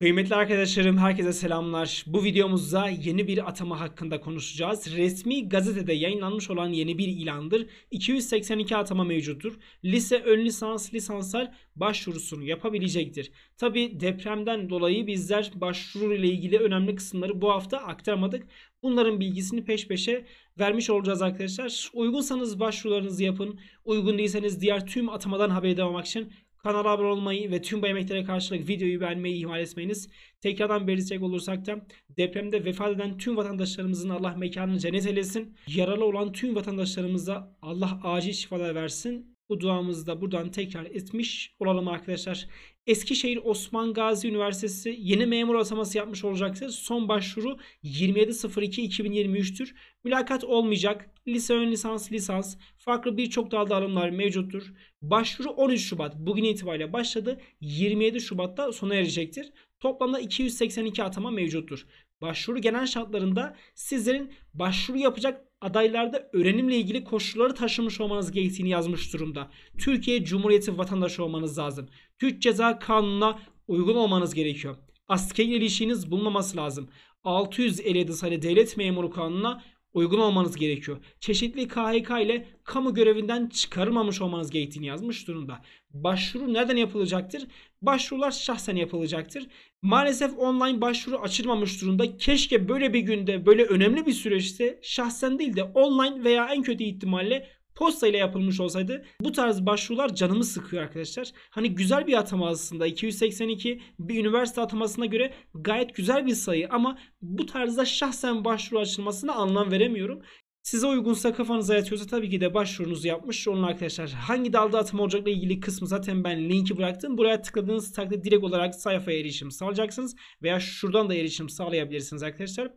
Kıymetli arkadaşlarım herkese selamlar. Bu videomuzda yeni bir atama hakkında konuşacağız. Resmi gazetede yayınlanmış olan yeni bir ilandır. 282 atama mevcuttur. Lise ön lisans lisansal başvurusunu yapabilecektir. Tabi depremden dolayı bizler başvuru ile ilgili önemli kısımları bu hafta aktarmadık. Bunların bilgisini peş peşe vermiş olacağız arkadaşlar. Uygunsanız başvurularınızı yapın. Uygun değilseniz diğer tüm atamadan haberdar olmak için Kanala abone olmayı ve tüm bu emeklere karşılık videoyu beğenmeyi ihmal etmeyiniz. Tekrardan belirtecek olursak da depremde vefat eden tüm vatandaşlarımızın Allah mekanını cennet eylesin. Yaralı olan tüm vatandaşlarımıza Allah acil şifalar versin. Bu duamızı da buradan tekrar etmiş olalım arkadaşlar. Eskişehir Osman Gazi Üniversitesi yeni memur ataması yapmış olacaktır. Son başvuru 27.02.2023'tür. Mülakat olmayacak. Lise ön lisans, lisans. Farklı birçok dalda alımlar mevcuttur. Başvuru 13 Şubat bugün itibariyle başladı. 27 Şubat'ta sona erecektir. Toplamda 282 atama mevcuttur. Başvuru genel şartlarında sizlerin başvuru yapacak adaylarda öğrenimle ilgili koşulları taşımış olmanız gerektiğini yazmış durumda. Türkiye Cumhuriyeti vatandaşı olmanız lazım. Türk Ceza Kanunu'na uygun olmanız gerekiyor. Askeri ilişkiniz bulmaması lazım. 657 sayılı devlet memuru kanununa uygun olmanız gerekiyor. Çeşitli KHK ile kamu görevinden çıkarılmamış olmanız gerektiğini yazmış durumda. Başvuru neden yapılacaktır? Başvurular şahsen yapılacaktır. Maalesef online başvuru açılmamış durumda. Keşke böyle bir günde, böyle önemli bir süreçte şahsen değil de online veya en kötü ihtimalle posta ile yapılmış olsaydı bu tarz başvurular canımı sıkıyor arkadaşlar. Hani güzel bir atama aslında 282 bir üniversite atamasına göre gayet güzel bir sayı ama bu tarzda şahsen başvuru açılmasına anlam veremiyorum. Size uygunsa kafanıza yatıyorsa tabii ki de başvurunuzu yapmış olun arkadaşlar. Hangi dalda atama olacakla ilgili kısmı zaten ben linki bıraktım. Buraya tıkladığınız takdirde direkt olarak sayfaya erişim sağlayacaksınız. Veya şuradan da erişim sağlayabilirsiniz arkadaşlar.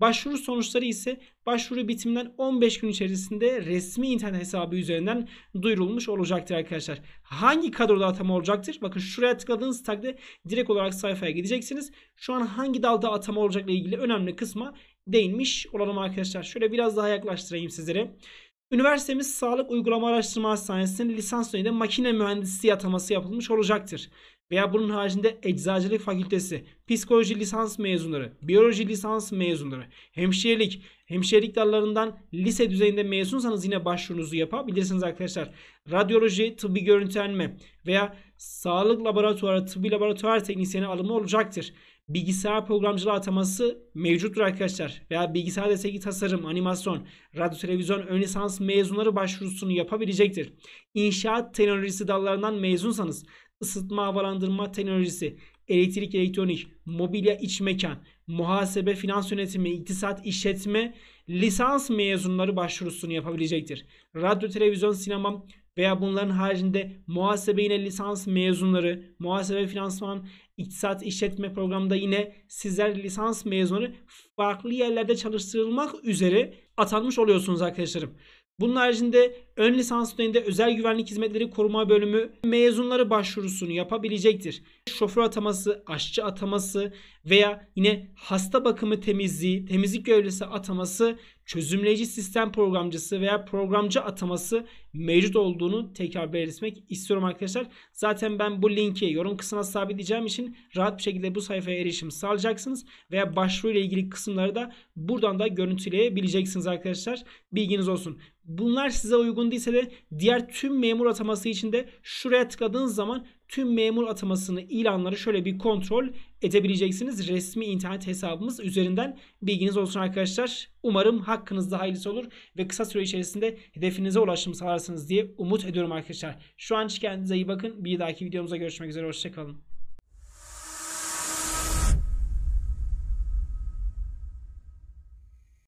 Başvuru sonuçları ise başvuru bitiminden 15 gün içerisinde resmi internet hesabı üzerinden duyurulmuş olacaktır arkadaşlar. Hangi kadroda atama olacaktır? Bakın şuraya tıkladığınız takdirde direkt olarak sayfaya gideceksiniz. Şu an hangi dalda atama olacakla ilgili önemli kısma değinmiş olalım arkadaşlar. Şöyle biraz daha yaklaştırayım sizlere. Üniversitemiz Sağlık Uygulama Araştırma Hastanesi'nin lisans döneminde makine mühendisliği ataması yapılmış olacaktır veya bunun haricinde eczacılık fakültesi, psikoloji lisans mezunları, biyoloji lisans mezunları, hemşirelik, hemşirelik dallarından lise düzeyinde mezunsanız yine başvurunuzu yapabilirsiniz arkadaşlar. Radyoloji, tıbbi görüntülenme veya sağlık laboratuvarı, tıbbi laboratuvar teknisyeni alımı olacaktır. Bilgisayar programcılığı ataması mevcuttur arkadaşlar. Veya bilgisayar destekli tasarım, animasyon, radyo televizyon ön lisans mezunları başvurusunu yapabilecektir. İnşaat teknolojisi dallarından mezunsanız ısıtma havalandırma teknolojisi, elektrik elektronik, mobilya iç mekan, muhasebe, finans yönetimi, iktisat, işletme lisans mezunları başvurusunu yapabilecektir. Radyo, televizyon, sinema veya bunların haricinde muhasebe yine lisans mezunları, muhasebe, finansman, iktisat, işletme programında yine sizler lisans mezunları farklı yerlerde çalıştırılmak üzere atanmış oluyorsunuz arkadaşlarım. Bunun haricinde ön lisans düzeyinde özel güvenlik hizmetleri koruma bölümü mezunları başvurusunu yapabilecektir. Şoför ataması, aşçı ataması veya yine hasta bakımı temizliği, temizlik görevlisi ataması, çözümleyici sistem programcısı veya programcı ataması mevcut olduğunu tekrar belirtmek istiyorum arkadaşlar. Zaten ben bu linki yorum kısmına sabitleyeceğim için rahat bir şekilde bu sayfaya erişim sağlayacaksınız veya başvuru ile ilgili kısımları da buradan da görüntüleyebileceksiniz arkadaşlar. Bilginiz olsun. Bunlar size uygun değilse de diğer tüm memur ataması için de şuraya tıkladığınız zaman tüm memur atamasını ilanları şöyle bir kontrol edebileceksiniz. Resmi internet hesabımız üzerinden bilginiz olsun arkadaşlar. Umarım hakkınızda hayırlısı olur ve kısa süre içerisinde hedefinize ulaşım sağlarsınız diye umut ediyorum arkadaşlar. Şu an kendinize iyi bakın. Bir dahaki videomuza görüşmek üzere. Hoşçakalın.